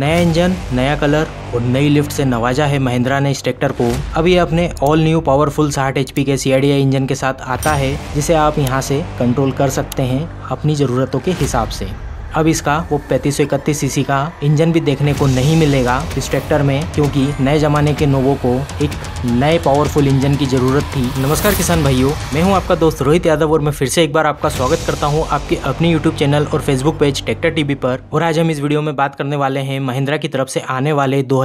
नया इंजन नया कलर और नई लिफ्ट से नवाजा है महिंद्रा ने इस ट्रैक्टर को अब ये अपने ऑल न्यू पावरफुल साठ एच के सी इंजन के साथ आता है जिसे आप यहाँ से कंट्रोल कर सकते हैं अपनी ज़रूरतों के हिसाब से अब इसका वो पैंतीस सौ इकतीस सीसी का इंजन भी देखने को नहीं मिलेगा इस ट्रैक्टर में क्योंकि नए जमाने के नोवो को एक नए पावरफुल इंजन की जरूरत थी नमस्कार किसान भाइयों मैं हूं आपका दोस्त रोहित यादव और मैं फिर से एक बार आपका स्वागत करता हूं आपके अपने यूट्यूब चैनल और फेसबुक पेज ट्रैक्टर टीवी पर और आज हम इस वीडियो में बात करने वाले हैं महिंद्रा की तरफ से आने वाले दो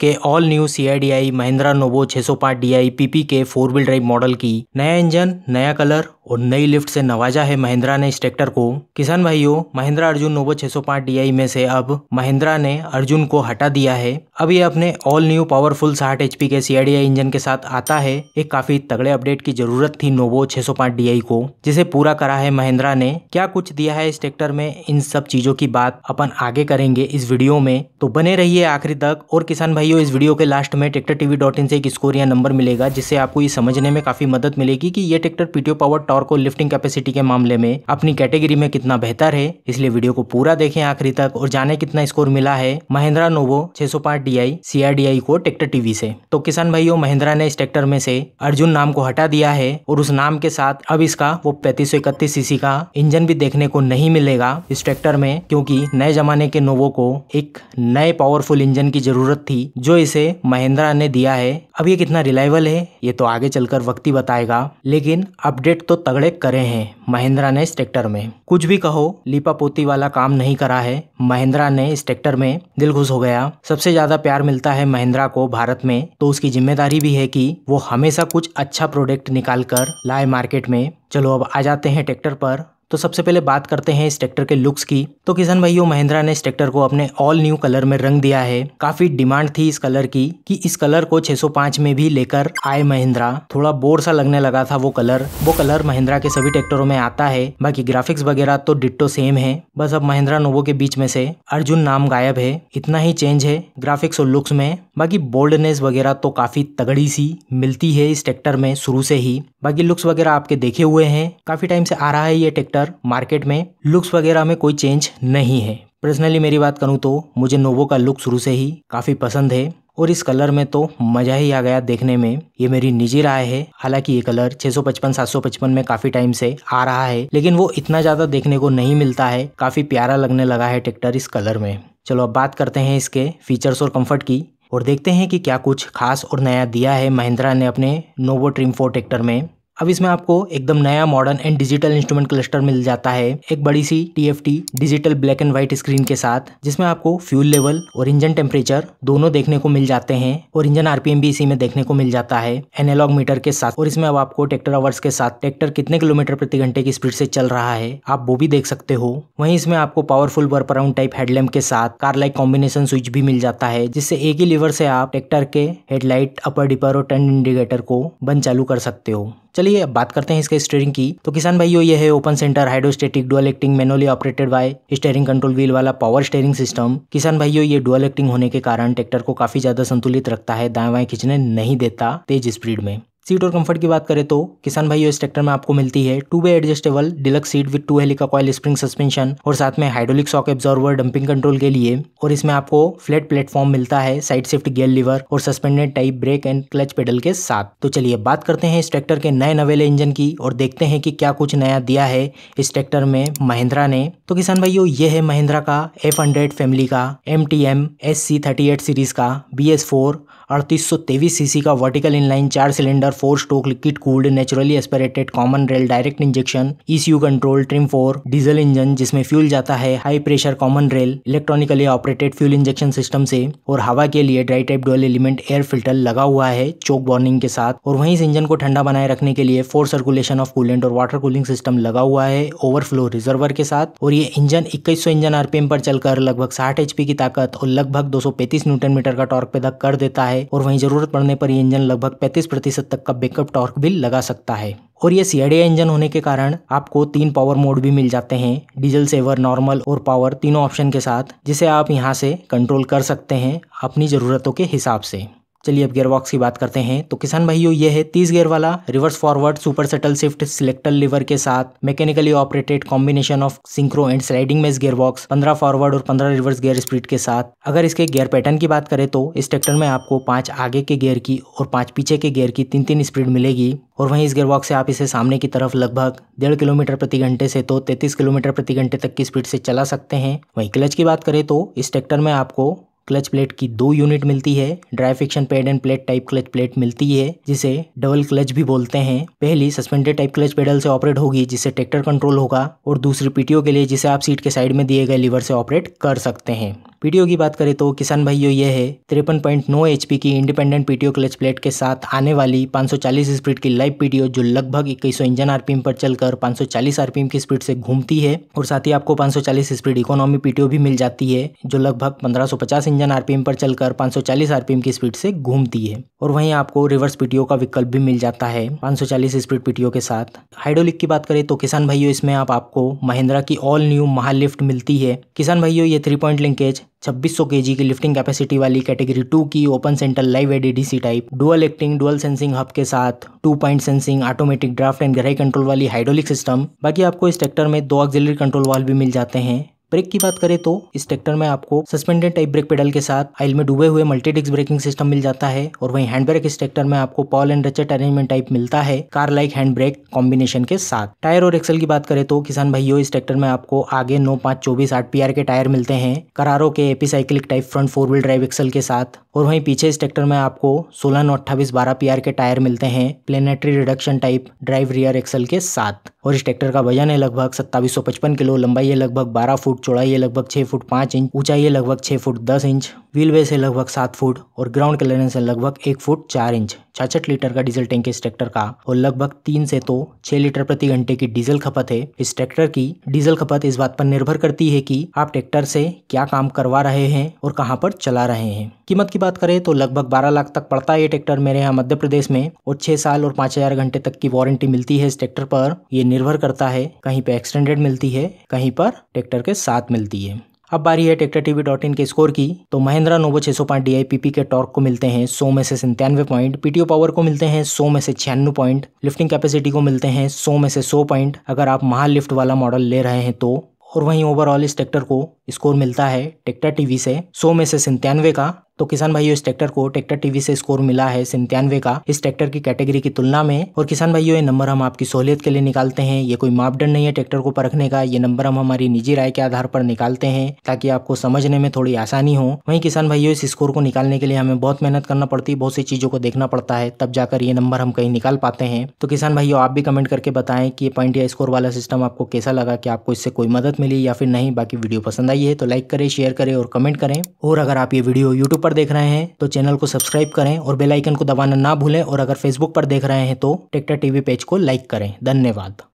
के all new C I D I Mahindra Novo 605 DI PP के फोर व्हील ड्राइव मॉडल की नया इंजन नया कलर और नई लिफ्ट से नवाजा है महिंद्रा ने इस ट्रैक्टर को किसान भाइयों महिंद्रा अर्जुन नोवो 605 डीआई में से अब महिंद्रा ने अर्जुन को हटा दिया है अब ये अपने ऑल न्यू पावरफुल साठ एचपी के सीआरडीआई इंजन के साथ आता है एक काफी तगड़े अपडेट की जरूरत थी नोवो 605 डीआई को जिसे पूरा करा है महिंद्रा ने क्या कुछ दिया है इस ट्रैक्टर में इन सब चीजों की बात अपन आगे करेंगे इस वीडियो में तो बने है आखिरी तक और किसान भाइयों इस वीडियो के लास्ट में ट्रैक्टर टीवी डॉट इन से एक स्कोर या नंबर मिलेगा जिससे आपको ये समझने में काफी मदद मिलेगी कि ये ट्रैक्टर पीटीओ पावर टॉर्क और लिफ्टिंग कैपेसिटी के मामले में अपनी कैटेगरी में कितना बेहतर है इसलिए वीडियो को पूरा देखें आखिरी तक और जाने कितना स्कोर मिला है महिंद्रा नोवो 605 डी आई को ट्रैक्टर टीवी से तो किसान भाइयों महिंद्रा ने इस ट्रैक्टर में से अर्जुन नाम को हटा दिया है और उस नाम के साथ अब इसका वो पैंतीस सीसी का इंजन भी देखने को नहीं मिलेगा इस ट्रैक्टर में क्योंकि नए जमाने के नोवो को एक नए पावरफुल इंजन की जरूरत थी जो इसे महिंद्रा ने दिया है अब ये कितना रिलायबल है ये तो आगे चलकर वक्त ही बताएगा लेकिन अपडेट तो तगड़े करे हैं महिंद्रा ने इस ट्रैक्टर में कुछ भी कहो लिपा पोती वाला काम नहीं करा है महिंद्रा ने इस ट्रैक्टर में दिल खुश हो गया सबसे ज्यादा प्यार मिलता है महिंद्रा को भारत में तो उसकी जिम्मेदारी भी है कि वो हमेशा कुछ अच्छा प्रोडक्ट निकाल कर लाए मार्केट में चलो अब आ जाते हैं ट्रैक्टर पर तो सबसे पहले बात करते हैं इस ट्रैक्टर के लुक्स की तो किसान भाइयों महिंद्रा ने इस ट्रैक्टर को अपने ऑल न्यू कलर में रंग दिया है काफी डिमांड थी इस कलर की कि इस कलर को 605 में भी लेकर आए महिंद्रा थोड़ा बोर सा लगने लगा था वो कलर वो कलर महिंद्रा के सभी ट्रैक्टरों में आता है बाकी ग्राफिक्स वगैरह तो डिट्टो सेम है बस अब महिंद्रा नोवो के बीच में से अर्जुन नाम गायब है इतना ही चेंज है ग्राफिक्स और लुक्स में बाकी बोल्डनेस वगैरह तो काफी तगड़ी सी मिलती है इस ट्रैक्टर में शुरू से ही बाकी लुक्स वगैरह आपके देखे हुए हैं काफी टाइम से आ रहा है ये ट्रैक्टर सेक्टर मार्केट में लुक्स वगैरह में कोई चेंज नहीं है पर्सनली मेरी बात करूँ तो मुझे नोवो का लुक शुरू से ही काफ़ी पसंद है और इस कलर में तो मज़ा ही आ गया देखने में ये मेरी निजी राय है हालांकि ये कलर 655 755 में काफ़ी टाइम से आ रहा है लेकिन वो इतना ज़्यादा देखने को नहीं मिलता है काफ़ी प्यारा लगने लगा है ट्रैक्टर इस कलर में चलो अब बात करते हैं इसके फीचर्स और कंफर्ट की और देखते हैं कि क्या कुछ खास और नया दिया है महिंद्रा ने अपने नोवो ट्रिम फोर ट्रैक्टर में अब इसमें आपको एकदम नया modern and digital instrument cluster मिल जाता है एक बड़ी सी TFT digital black and white screen के साथ जिसमें आपको फ्यूल लेवल और इंजन टेम्परेचर दोनों देखने को मिल जाते हैं और इंजन आरपीएम भी इसी में देखने को मिल जाता है एनालॉग मीटर के साथ और इसमें अब आपको ट्रैक्टर आवर्स के साथ ट्रैक्टर कितने किलोमीटर प्रति घंटे की स्पीड से चल रहा है आप वो भी देख सकते हो वहीं इसमें आपको powerful work around type headlamp के साथ कार लाइक कॉम्बिनेशन स्विच भी मिल जाता है जिससे एक ही लीवर से आप ट्रैक्टर के हेडलाइट अपर डिपर और टर्न इंडिकेटर को बंद चालू कर सकते हो चलिए अब बात करते हैं इसके स्टेयरिंग की तो किसान भाइयों ये है open centre hydrostatic dual acting manually operated by steering control wheel वाला पावर स्टेयरिंग सिस्टम किसान भाइयों ये डुअल एक्टिंग होने के कारण ट्रैक्टर को काफी ज्यादा संतुलित रखता है दाएं बाएं खींचने नहीं देता तेज स्पीड में सीट और कंफर्ट की बात करें तो किसान भाइयों इस ट्रैक्टर में आपको मिलती है two way adjustable deluxe seat with two helical spring suspension और साथ में hydraulic shock absorber damping control के लिए और इसमें आपको फ्लैट प्लेटफॉर्म मिलता है साइड शिफ्ट गियर लीवर और suspended type brake and clutch pedal के साथ तो चलिए बात करते हैं इस ट्रैक्टर के नए नवेले इंजन की और देखते हैं कि क्या कुछ नया दिया है इस ट्रैक्टर में महिंद्रा ने तो किसान भाइयों ये है महिंद्रा का एफ फैमिली का M T M S C thirty eight series का बी एस फोर अड़तीस सौ तेईस सीसी का वर्टिकल इनलाइन चार cylinder four stroke liquid cooled naturally aspirated common rail direct injection ECU control trim four diesel engine जिसमें fuel जाता है high pressure common rail electronically operated fuel injection system से और हवा के लिए dry type dual element air filter लगा हुआ है चोक बॉर्निंग के साथ और वहीं इस इंजन को ठंडा बनाए रखने के लिए फोर सर्कुलेशन ऑफ कूलेंट और वाटर कूलिंग सिस्टम लगा हुआ है ओवरफ्लो रिजर्वर के साथ और ये इंजन 2100 इंजन आरपीएम पर चलकर लगभग 60 एचपी की ताकत और लगभग 235 न्यूटन मीटर का टॉर्क पैदा कर देता है है और वहीं जरूरत पड़ने पर ये इंजन लगभग 35 प्रतिशत तक का बैकअप टॉर्क भी लगा सकता है और ये सीआईडीआई इंजन होने के कारण आपको तीन पावर मोड भी मिल जाते हैं डीजल सेवर नॉर्मल और पावर तीनों ऑप्शन के साथ जिसे आप यहाँ से कंट्रोल कर सकते हैं अपनी ज़रूरतों के हिसाब से चलिए अब गेयरबॉक्स की बात करते हैं तो किसान भाइयों ये है तीस गियर वाला reverse forward super shuttle shift selector lever के साथ mechanically operated combination of synchro and sliding mesh gearbox पंद्रह फॉरवर्ड और पंद्रह रिवर्स गियर स्प्रीड के साथ अगर इसके गियर पैटर्न की बात करें तो इस ट्रैक्टर में आपको पांच आगे के गेयर की और पांच पीछे के गेयर की तीन तीन स्प्रीड मिलेगी और वहीं इस गेयरबॉक्स से आप इसे सामने की तरफ लगभग डेढ़ किलोमीटर प्रति घंटे से तो तैतीस किलोमीटर प्रति घंटे तक की स्पीड से चला सकते हैं वहीं क्लच की बात करें तो इस ट्रैक्टर में आपको क्लच प्लेट की दो यूनिट मिलती है dry friction pad and plate type clutch plate मिलती है जिसे डबल क्लच भी बोलते हैं पहली सस्पेंडेड टाइप क्लच पेडल से ऑपरेट होगी जिससे ट्रैक्टर कंट्रोल होगा और दूसरी पीटीओ के लिए जिसे आप सीट के साइड में दिए गए लीवर से ऑपरेट कर सकते हैं पीटीओ की बात करें तो किसान भाइयों ये है तिरपन पॉइंट नौ एचपी की इंडिपेंडेंट पीटीओ क्लच प्लेट के साथ आने वाली 540 स्पीड की लाइव पीटीओ जो लगभग 2100 इंजन आरपीएम पर चलकर 540 आरपीएम की स्पीड से घूमती है और साथ ही आपको 540 स्पीड इकोनॉमी पीटीओ भी मिल जाती है जो लगभग पंद्रह इंजन आरपीएम पर चलकर पांच आरपीएम की स्पीड से घूमती है और वहीं आपको रिवर्स पीटीओ का विकल्प भी मिल जाता है पांच स्पीड पीटीओ के साथ हाइड्रोलिक की बात करें तो किसान भाइयों इसमें आपको महिंद्रा की ऑल न्यू महालिफ्ट मिलती है किसान भाइयों ये three point linkage K G की लिफ्टिंग कैपेसिटी वाली कैटेगरी टू की open centre live ADDC type dual acting dual sensing hub के साथ two point sensing automatic draft and ग्रह कंट्रोल वाली हाइड्रोलिक सिस्टम बाकी आपको इस ट्रैक्टर में दो ऑक्सिलरी कंट्रोल वाल भी मिल जाते हैं ब्रेक की बात करें तो इस ट्रैक्टर में आपको सस्पेंडेड टाइप ब्रेक पेडल के साथ आइल में डूबे हुए मल्टीडिक्स ब्रेकिंग सिस्टम मिल जाता है और वहीं हैंड ब्रेक इस ट्रैक्टर में आपको pawl and ratchet arrangement type मिलता है car like hand brake combination के साथ टायर और एक्सल की बात करें तो किसान भाइयों इस ट्रैक्टर में आपको आगे नौ पांच चौबीस आठ पी के टायर मिलते हैं करारो के epicyclic type front four wheel drive axle के साथ और वहीं पीछे इस ट्रैक्टर में आपको सोलह नौ अट्ठाईस बारह पी के टायर मिलते हैं planetary reduction type drive rear axle के साथ और इस ट्रैक्टर का वजन है लगभग सत्ताईस किलो लंबाई है लगभग बारह फुट चौड़ाई है लगभग छह फुट पांच इंच ऊंचाई है लगभग छह फुट दस इंच व्हील बेस है लगभग सात फुट और ग्राउंड क्लियरेंस है लगभग एक फुट चार इंच छाछठ लीटर का डीजल टैंक इस ट्रैक्टर का और लगभग तीन से तो छह लीटर प्रति घंटे की डीजल खपत है इस ट्रैक्टर की डीजल खपत इस बात पर निर्भर करती है कि आप ट्रैक्टर से क्या काम करवा रहे हैं और कहाँ पर चला रहे हैं कीमत की बात करें तो लगभग 12 लाख तक पड़ता है ये ट्रैक्टर मेरे यहाँ मध्य प्रदेश में और 6 साल और 5000 घंटे तक की वारंटी मिलती है इस ट्रैक्टर पर ये निर्भर करता है कहीं पे एक्सटेंडेड मिलती है कहीं पर ट्रैक्टर के साथ मिलती है अब बारी है ट्रैक्टर टीवी डॉट इन के स्कोर की तो महिंद्रा नोवो 605 पी के टॉर्क को मिलते हैं 100 में से सन्तानवे पॉइंट पीटीओ पावर को मिलते हैं 100 में से छियानवे पॉइंट लिफ्टिंग कैपेसिटी को मिलते हैं 100 में से 100 पॉइंट अगर आप महालिफ्ट वाला मॉडल ले रहे हैं तो और वहीं ओवरऑल इस ट्रैक्टर को स्कोर मिलता है ट्रैक्टर टीवी से 100 में से सन्तानवे का तो किसान भाइयों इस ट्रैक्टर को ट्रैक्टर टीवी से स्कोर मिला है सिंतानवे का इस ट्रैक्टर की कैटेगरी की तुलना में और किसान भाइयों ये नंबर हम आपकी सहूलियत के लिए निकालते हैं ये कोई मापदंड नहीं है ट्रैक्टर को परखने का ये नंबर हम हमारी निजी राय के आधार पर निकालते हैं ताकि आपको समझने में थोड़ी आसानी हो वहीं किसान भाइयों इस स्कोर को निकालने के लिए हमें बहुत मेहनत करना पड़ती है बहुत सी चीजों को देखना पड़ता है तब जाकर ये नंबर हम कहीं निकाल पाते हैं तो किसान भाइयों आप भी कमेंट करके बताएं कि ये पॉइंट या स्कोर वाला सिस्टम आपको कैसा लगा कि आपको इससे कोई मदद मिली या फिर नहीं बाकी वीडियो पसंद आई है तो लाइक करें शेयर करें और कमेंट करें और अगर आप ये वीडियो यूट्यूब पर देख रहे हैं तो चैनल को सब्सक्राइब करें और बेलाइकन को दबाना ना भूलें और अगर फेसबुक पर देख रहे हैं तो ट्रैक्टर टीवी पेज को लाइक करें धन्यवाद